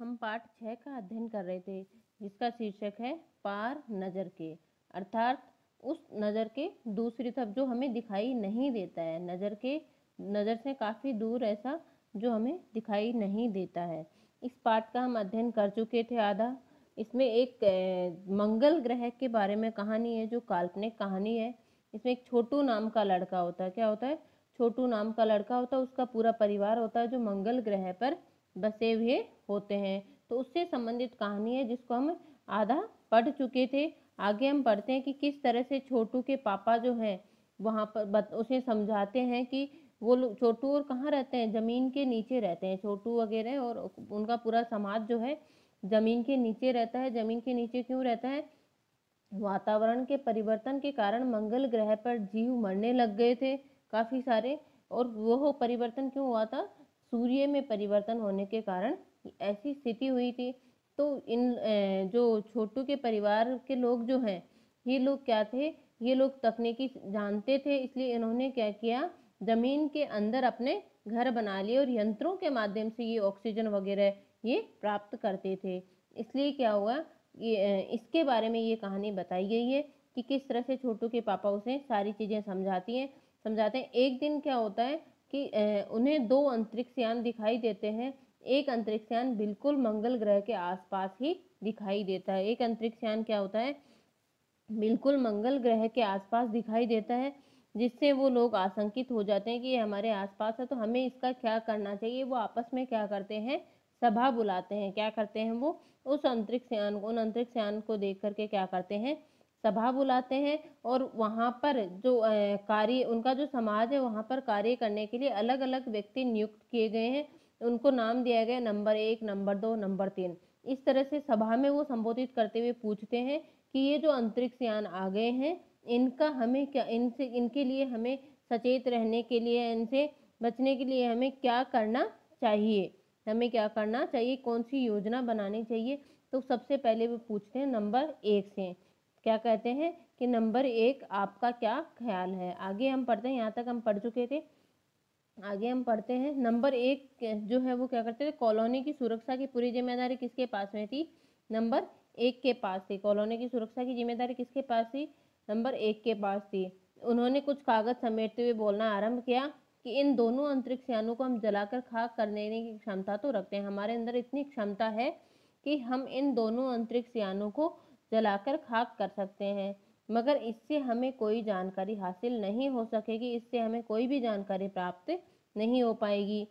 हम पाठ छः का अध्ययन कर रहे थे जिसका शीर्षक है पार नज़र के अर्थात उस नज़र के दूसरी तरफ जो हमें दिखाई नहीं देता है नज़र के नज़र से काफ़ी दूर ऐसा जो हमें दिखाई नहीं देता है इस पाठ का हम अध्ययन कर चुके थे आधा इसमें एक मंगल ग्रह के बारे में कहानी है जो काल्पनिक कहानी है इसमें एक छोटू नाम का लड़का होता है क्या होता है छोटू नाम का लड़का होता है उसका पूरा परिवार होता है जो मंगल ग्रह पर बसे हुए होते हैं तो उससे संबंधित कहानी है जिसको हम आधा पढ़ चुके थे आगे हम पढ़ते हैं कि किस तरह से छोटू के पापा जो हैं वहाँ पर उसे समझाते हैं कि वो लोग छोटू और कहाँ रहते हैं ज़मीन के नीचे रहते हैं छोटू वगैरह और उनका पूरा समाज जो है ज़मीन के नीचे रहता है ज़मीन के नीचे क्यों रहता है वातावरण के परिवर्तन के कारण मंगल ग्रह पर जीव मरने लग गए थे काफ़ी सारे और वह परिवर्तन क्यों हुआ था सूर्य में परिवर्तन होने के कारण ऐसी स्थिति हुई थी तो इन जो छोटू के परिवार के लोग जो हैं ये लोग क्या थे ये लोग तकनीकी जानते थे इसलिए इन्होंने क्या किया ज़मीन के अंदर अपने घर बना लिए और यंत्रों के माध्यम से ये ऑक्सीजन वगैरह ये प्राप्त करते थे इसलिए क्या हुआ ये इसके बारे में ये कहानी बताई गई है कि किस तरह से छोटू के पापा उसे सारी चीज़ें समझाती हैं समझाते हैं एक दिन क्या होता है कि उन्हें दो अंतरिक्ष यान दिखाई देते हैं एक अंतरिक्ष यान बिल्कुल मंगल ग्रह के आसपास ही दिखाई देता है एक अंतरिक्ष यान क्या होता है बिल्कुल मंगल ग्रह के आसपास दिखाई देता है जिससे वो लोग आशंकित हो जाते हैं कि ये हमारे आसपास है तो हमें इसका क्या करना चाहिए वो आपस में क्या करते हैं सभा बुलाते हैं क्या करते हैं वो उस अंतरिक्ष यान को उन अंतरिक्ष यान को देख करके क्या करते हैं सभा बुलाते हैं और वहाँ पर जो कार्य उनका जो समाज है वहाँ पर कार्य करने के लिए अलग अलग व्यक्ति नियुक्त किए गए हैं उनको नाम दिया गया नंबर एक नंबर दो नंबर तीन इस तरह से सभा में वो संबोधित करते हुए पूछते हैं कि ये जो अंतरिक्ष यान आ गए हैं इनका हमें क्या इनसे इनके लिए हमें सचेत रहने के लिए इनसे बचने के लिए हमें क्या करना चाहिए हमें क्या करना चाहिए कौन सी योजना बनानी चाहिए तो सबसे पहले वो पूछते हैं नंबर एक से क्या कहते हैं कि नंबर एक आपका क्या ख्याल है आगे हम पढ़ते हैं यहाँ तक हम पढ़ चुके थे आगे हम पढ़ते हैं नंबर एक जो है वो क्या करते थे कॉलोनी की सुरक्षा की पूरी जिम्मेदारी किसके पास में थी नंबर एक के पास थी कॉलोनी की सुरक्षा की जिम्मेदारी किसके पास थी नंबर एक के पास थी उन्होंने कुछ कागज समेटते हुए बोलना आरंभ किया कि इन दोनों अंतरिक्ष यानों को हम जलाकर खाक कर देने की क्षमता तो रखते हैं हमारे अंदर इतनी क्षमता है कि हम इन दोनों अंतरिक्ष यानों को जलाकर खाक कर सकते हैं मगर इससे हमें कोई जानकारी हासिल नहीं हो सकेगी इससे हमें कोई भी जानकारी प्राप्त नहीं हो पाएगी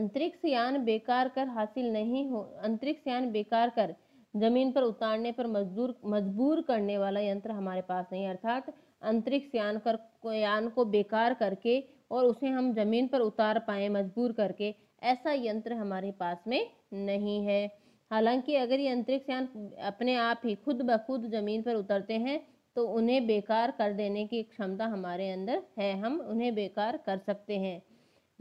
अंतरिक्ष यान बेकार कर हासिल नहीं हो अंतरिक्ष यान बेकार कर जमीन पर उतारने पर मजदूर मजबूर करने वाला यंत्र हमारे पास नहीं अर्थात अंतरिक्ष यान कर यान को बेकार करके और उसे हम जमीन पर उतार पाए मजबूर करके ऐसा यंत्र हमारे पास में नहीं है हालांकि अगर ये अंतरिक्ष यान अपने आप ही खुद ब खुद जमीन पर उतरते हैं तो उन्हें बेकार कर देने की क्षमता हमारे अंदर है हम उन्हें बेकार कर सकते हैं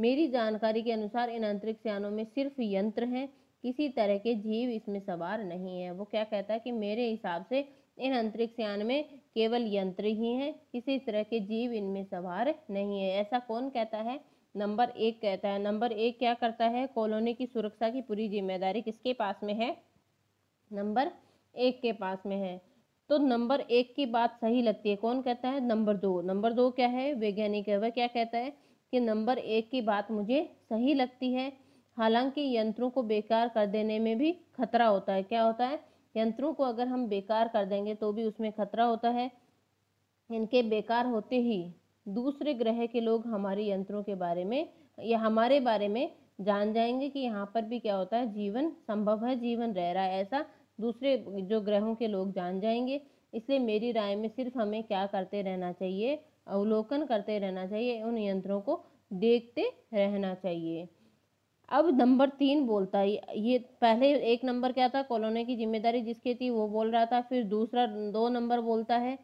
मेरी जानकारी के अनुसार इन अंतरिक्ष यानों में सिर्फ यंत्र हैं किसी तरह के जीव इसमें सवार नहीं है वो क्या कहता है कि मेरे हिसाब से इन अंतरिक्ष यान में केवल यंत्र ही हैं किसी तरह के जीव इनमें सवार नहीं है ऐसा कौन कहता है नंबर एक कहता है नंबर एक क्या करता है कॉलोनी की सुरक्षा की पूरी जिम्मेदारी किसके पास में है नंबर एक के पास में है तो नंबर एक की बात सही लगती है कौन कहता है नंबर दो नंबर दो क्या है वैज्ञानिक है वह क्या कहता है कि नंबर एक की बात मुझे सही लगती है हालांकि यंत्रों को बेकार कर देने में भी खतरा होता है क्या होता है यंत्रों को अगर हम बेकार कर देंगे तो भी उसमें खतरा होता है इनके बेकार होते ही दूसरे ग्रह के लोग हमारे यंत्रों के बारे में या हमारे बारे में जान जाएंगे कि यहाँ पर भी क्या होता है जीवन संभव है जीवन रह रहा है ऐसा दूसरे जो ग्रहों के लोग जान जाएंगे इसलिए मेरी राय में सिर्फ हमें क्या करते रहना चाहिए अवलोकन करते रहना चाहिए उन यंत्रों को देखते रहना चाहिए अब नंबर तीन बोलता है ये पहले एक नंबर क्या था कॉलोनी की जिम्मेदारी जिसके थी वो बोल रहा था फिर दूसरा दो नंबर बोलता है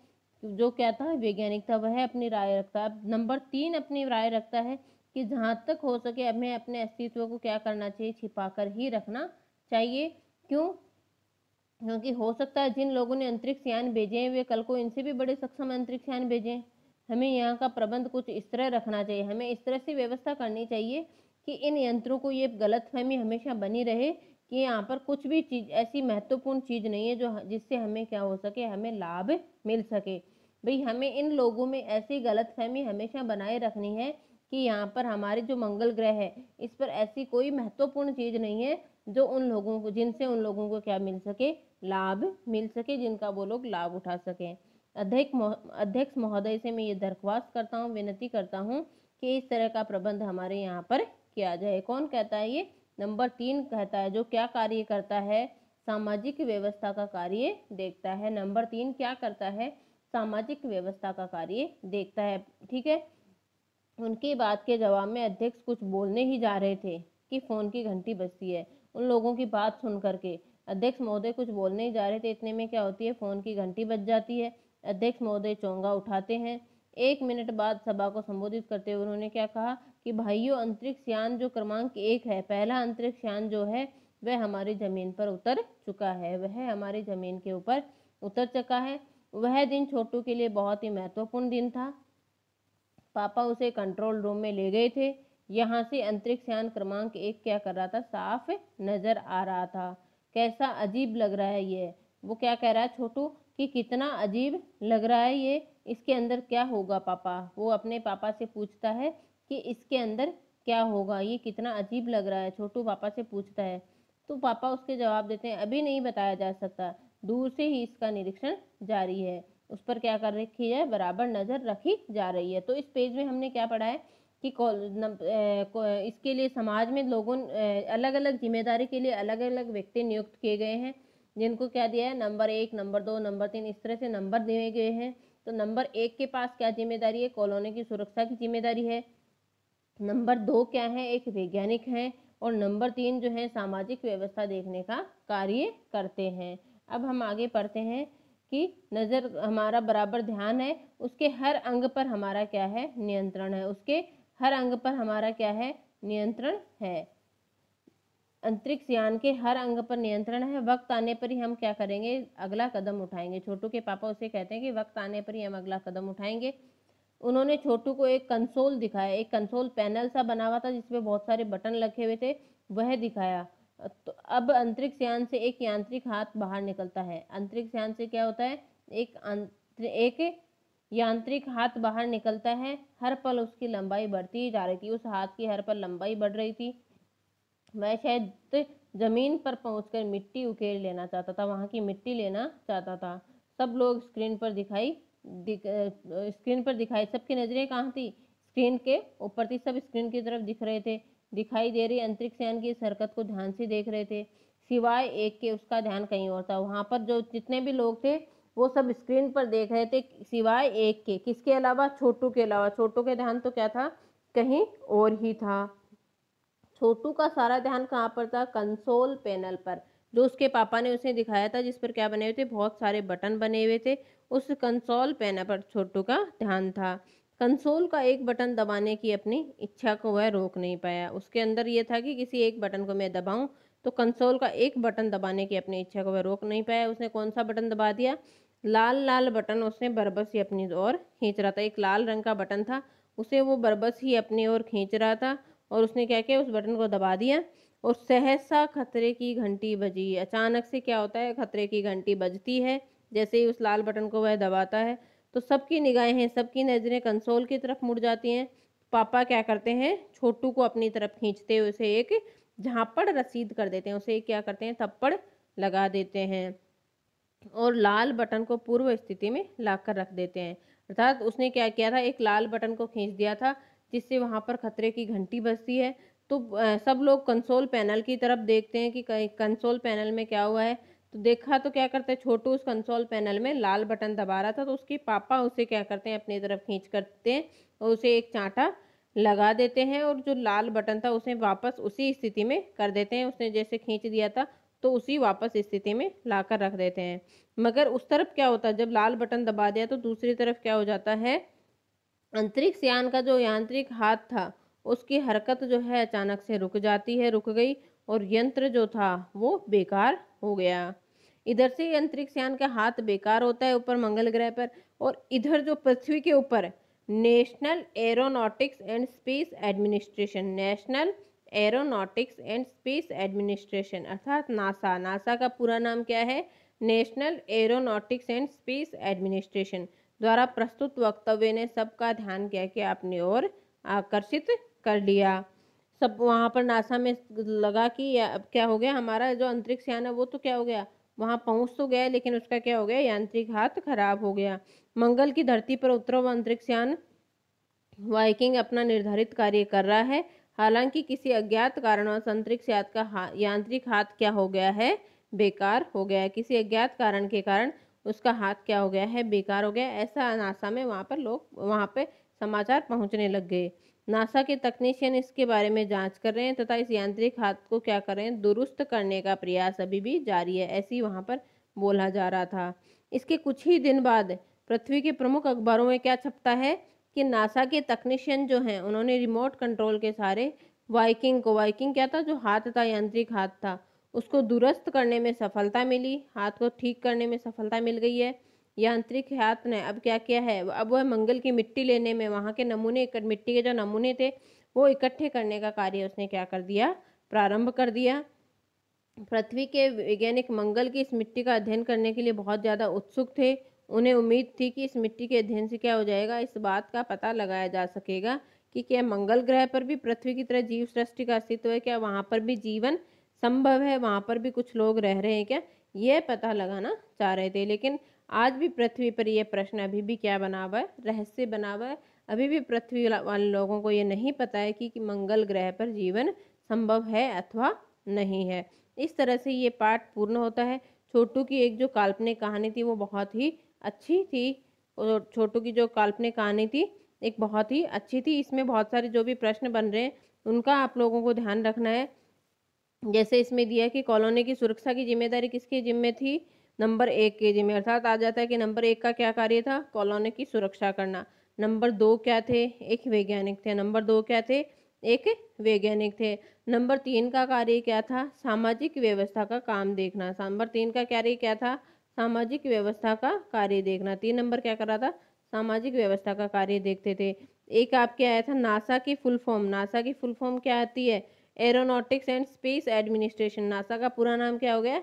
जो क्या था वैज्ञानिक था वह अपनी राय रखता है नंबर तीन अपनी राय रखता है कि जहाँ तक हो सके हमें अपने अस्तित्व को क्या करना चाहिए छिपा कर ही रखना चाहिए क्यों क्योंकि हो सकता है जिन लोगों ने अंतरिक्ष यान भेजे हैं वे कल को इनसे भी बड़े सक्षम अंतरिक्ष यान भेजें हमें यहाँ का प्रबंध कुछ इस तरह रखना चाहिए हमें इस तरह से व्यवस्था करनी चाहिए कि इन यंत्रों को ये गलतफहमी हमेशा बनी रहे कि यहाँ पर कुछ भी चीज़ ऐसी महत्वपूर्ण चीज़ नहीं है जो जिससे हमें क्या हो सके हमें लाभ मिल सके भाई हमें इन लोगों में ऐसी गलतफहमी हमेशा बनाए रखनी है कि यहाँ पर हमारे जो मंगल ग्रह है इस पर ऐसी कोई महत्वपूर्ण चीज़ नहीं है जो उन लोगों को जिनसे उन लोगों को क्या मिल सके लाभ मिल सके जिनका वो लोग लाभ उठा सकें अध्यक्ष अध्यक्ष महोदय से मैं ये दरख्वास्त करता हूँ विनती करता हूँ कि इस तरह का प्रबंध हमारे यहाँ पर किया जाए कौन कहता है ये नंबर तीन कहता है जो क्या कार्य करता है सामाजिक व्यवस्था का कार्य देखता है नंबर तीन क्या करता है सामाजिक व्यवस्था का कार्य देखता है ठीक है उनकी बात के जवाब में अध्यक्ष कुछ बोलने ही जा रहे थे कि फ़ोन की घंटी बजती है उन लोगों की बात सुन करके अध्यक्ष महोदय कुछ बोलने ही जा रहे थे इतने में क्या होती है फ़ोन की घंटी बज जाती है अध्यक्ष महोदय चोंगा उठाते हैं एक मिनट बाद सभा को संबोधित करते हुए उन्होंने क्या कहा कि भाइयों अंतरिक्ष यान जो क्रमांक एक है पहला अंतरिक्ष यान जो है वह हमारी ज़मीन पर उतर चुका है वह हमारी ज़मीन के ऊपर उतर चुका है वह दिन छोटू के लिए बहुत ही महत्वपूर्ण दिन था पापा उसे कंट्रोल रूम में ले गए थे यहाँ से अंतरिक्ष यान क्रमांक एक क्या कर रहा था साफ नज़र आ रहा था कैसा अजीब लग रहा है ये वो क्या कह रहा है छोटू कि कितना अजीब लग रहा है ये इसके अंदर क्या होगा पापा वो अपने पापा से पूछता है कि इसके अंदर क्या होगा ये कितना अजीब लग रहा है छोटू पापा से पूछता है तो पापा उसके जवाब देते हैं अभी नहीं बताया जा सकता दूर से ही इसका निरीक्षण जारी है उस पर क्या कर रखी है बराबर नज़र रखी जा रही है तो इस पेज में हमने क्या पढ़ा है कि इसके लिए समाज में लोगों अलग अलग जिम्मेदारी के लिए अलग अलग व्यक्ति नियुक्त किए गए हैं जिनको क्या दिया है नंबर एक नंबर दो नंबर तीन इस तरह से नंबर दिए गए हैं तो नंबर एक के पास क्या जिम्मेदारी है कॉलोनी की सुरक्षा की जिम्मेदारी है नंबर दो क्या है एक वैज्ञानिक है और नंबर तीन जो है सामाजिक व्यवस्था देखने का कार्य करते हैं अब हम आगे पढ़ते हैं कि नज़र हमारा बराबर ध्यान है उसके हर अंग पर हमारा क्या है नियंत्रण है उसके हर अंग पर हमारा क्या है नियंत्रण है अंतरिक्ष यान के हर अंग पर नियंत्रण है वक्त आने पर ही हम क्या करेंगे अगला कदम उठाएंगे छोटू के पापा उसे कहते हैं कि वक्त आने पर ही हम अगला कदम उठाएंगे उन्होंने छोटू को एक कंसोल दिखाया एक कंसोल पैनल सा बना हुआ था जिसमें बहुत सारे बटन लगे हुए थे वह दिखाया तो अब अंतरिक्ष यान से एक यांत्रिक हाथ बाहर निकलता है अंतरिक्ष यान से क्या होता है एक एक यांत्रिक हाथ बाहर निकलता है हर पल उसकी लंबाई बढ़ती ही जा रही थी उस हाथ की हर पल लंबाई बढ़ रही थी वह शायद जमीन पर पहुंचकर मिट्टी उकेर लेना चाहता था वहाँ की मिट्टी लेना चाहता था सब लोग स्क्रीन पर दिखाई स्क्रीन पर दिखाई सबकी नज़रें कहाँ थी स्क्रीन के ऊपर थी सब स्क्रीन की तरफ दिख रहे थे दिखाई दे रही अंतरिक्ष यान की इस हरकत को ध्यान से देख रहे थे सिवाय एक के उसका ध्यान कहीं और था वहाँ पर जो जितने भी लोग थे वो सब स्क्रीन पर देख रहे थे सिवाय एक के किसके अलावा छोटू के अलावा छोटू के ध्यान तो क्या था कहीं और ही था छोटू का सारा ध्यान कहाँ पर था कंसोल पैनल पर जो उसके पापा ने उसे दिखाया था जिस पर क्या बने हुए थे बहुत सारे बटन बने हुए थे उस कंसोल पैना पर छोटू का ध्यान था कंसोल का एक बटन दबाने की अपनी इच्छा को वह रोक नहीं पाया उसके अंदर यह था कि किसी एक बटन को मैं दबाऊं तो कंसोल का एक बटन दबाने की अपनी इच्छा को वह रोक नहीं पाया उसने कौन सा बटन दबा दिया लाल लाल बटन उसने बरबस ही अपनी ओर खींच रहा था एक लाल रंग का बटन था उसे वो बरबस ही अपनी ओर खींच रहा था और उसने क्या किया उस बटन को दबा दिया और सहसा खतरे की घंटी बजी अचानक से क्या होता है खतरे की घंटी बजती है जैसे ही उस लाल बटन को वह दबाता है तो सबकी निगाहें सबकी नज़रें कंसोल की तरफ मुड़ जाती हैं पापा क्या करते हैं छोटू को अपनी तरफ खींचते हुए उसे एक झापड़ रसीद कर देते हैं उसे क्या करते हैं थप्पड़ लगा देते हैं और लाल बटन को पूर्व स्थिति में लाकर रख देते हैं अर्थात उसने क्या किया था एक लाल बटन को खींच दिया था जिससे वहाँ पर खतरे की घंटी बजती है तो सब लोग कंसोल पैनल की तरफ देखते हैं कि कंसोल पैनल में क्या हुआ है तो देखा तो क्या करते हैं छोटू उस कंसोल पैनल में लाल बटन दबा रहा था तो उसके पापा उसे क्या करते हैं अपनी तरफ खींच करते हैं और उसे एक चांटा लगा देते हैं और जो लाल बटन था उसे वापस उसी स्थिति में कर देते हैं उसने जैसे खींच दिया था तो उसी वापस स्थिति में ला कर रख देते हैं मगर उस तरफ क्या होता है जब लाल बटन दबा दिया तो दूसरी तरफ क्या हो जाता है अंतरिक्ष यान का जो यांत्रिक हाथ था उसकी हरकत जो है अचानक से रुक जाती है रुक गई और यंत्र जो था वो बेकार हो गया इधर से अंतरिक्ष यान का हाथ बेकार होता है ऊपर मंगल ग्रह पर और इधर जो पृथ्वी के ऊपर National Aeronautics and Space Administration National Aeronautics and Space Administration अर्थात नासा नासा का पूरा नाम क्या है National Aeronautics and Space Administration द्वारा प्रस्तुत वक्तव्य ने सबका ध्यान क्या किया अपनी ओर आकर्षित कर लिया सब वहाँ पर नासा में लगा कि क्या हो गया हमारा जो अंतरिक्ष यान है वो तो क्या हो गया वहाँ पहुँच तो गया लेकिन उसका क्या हो गया यांत्रिक हाथ खराब हो गया मंगल की धरती पर उत्तरो अंतरिक्ष यान वाइकिंग अपना निर्धारित कार्य कर रहा है हालांकि किसी अज्ञात कारणवश अंतरिक्ष यात्र का हा, यांत्रिक हाथ क्या हो गया है बेकार हो गया है किसी अज्ञात कारण के कारण उसका हाथ क्या हो गया है बेकार हो गया ऐसा नासा में वहाँ पर लोग वहाँ पर समाचार पहुँचने लग गए नासा के तकनीशियन इसके बारे में जांच कर रहे हैं तथा इस यांत्रिक हाथ को क्या कर रहे हैं दुरुस्त करने का प्रयास अभी भी जारी है ऐसी वहाँ पर बोला जा रहा था इसके कुछ ही दिन बाद पृथ्वी के प्रमुख अखबारों में क्या छपता है कि नासा के तकनीशियन जो हैं उन्होंने रिमोट कंट्रोल के सारे वाइकिंग को वाइकिंग क्या था जो हाथ था यांत्रिक हाथ था उसको दुरुस्त करने में सफलता मिली हाथ को ठीक करने में सफलता मिल गई है यांत्रिक हाथ ने अब क्या किया है अब वह मंगल की मिट्टी लेने में वहाँ के नमूने मिट्टी के जो नमूने थे वो इकट्ठे करने का कार्य उसने क्या कर दिया प्रारंभ कर दिया पृथ्वी के वैज्ञानिक मंगल की इस मिट्टी का अध्ययन करने के लिए बहुत ज़्यादा उत्सुक थे उन्हें उम्मीद थी कि इस मिट्टी के अध्ययन से क्या हो जाएगा इस बात का पता लगाया जा सकेगा कि क्या मंगल ग्रह पर भी पृथ्वी की तरह जीव सृष्टि का अस्तित्व है क्या वहाँ पर भी जीवन संभव है वहाँ पर भी कुछ लोग रह रहे हैं क्या यह पता लगाना चाह रहे थे लेकिन आज भी पृथ्वी पर यह प्रश्न अभी भी क्या बना हुआ है रहस्य बना हुआ है अभी भी पृथ्वी वाले लोगों को ये नहीं पता है कि, कि मंगल ग्रह पर जीवन संभव है अथवा नहीं है इस तरह से ये पाठ पूर्ण होता है छोटू की एक जो काल्पनिक कहानी थी वो बहुत ही अच्छी थी और छोटू की जो काल्पनिक कहानी थी एक बहुत ही अच्छी थी इसमें बहुत सारे जो भी प्रश्न बन रहे हैं उनका आप लोगों को ध्यान रखना है जैसे इसमें दिया कि कॉलोनी की सुरक्षा की जिम्मेदारी किसके जिम्मे थी नंबर एक के जिम्मे अर्थात आ जाता है कि नंबर एक का क्या कार्य था कॉलोनी की सुरक्षा करना नंबर दो क्या थे एक वैज्ञानिक थे नंबर दो क्या थे एक वैज्ञानिक थे नंबर तीन का कार्य क्या था सामाजिक व्यवस्था का काम देखना नंबर तीन का कार्य क्या था सामाजिक व्यवस्था का कार्य देखना तीन नंबर क्या कर रहा था सामाजिक व्यवस्था का कार्य देखते थे एक आपके आया था नासा की फुल फॉर्म नासा की फुल फॉर्म क्या आती है Aeronautics and Space Administration NASA का पूरा नाम क्या हो गया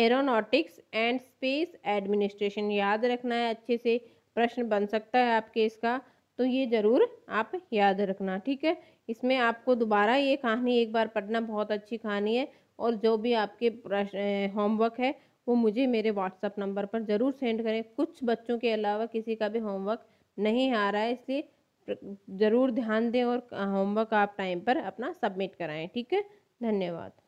एरोनॉटिक्स एंड स्पेस एडमिनिस्ट्रेशन याद रखना है अच्छे से प्रश्न बन सकता है आपके इसका तो ये ज़रूर आप याद रखना ठीक है इसमें आपको दोबारा ये कहानी एक बार पढ़ना बहुत अच्छी कहानी है और जो भी आपके प्रश्न होमवर्क है वो मुझे मेरे व्हाट्सअप नंबर पर ज़रूर सेंड करें कुछ बच्चों के अलावा किसी का भी होमवर्क नहीं आ रहा है इसलिए ज़रूर ध्यान दें और होमवर्क आप टाइम पर अपना सबमिट कराएं ठीक है धन्यवाद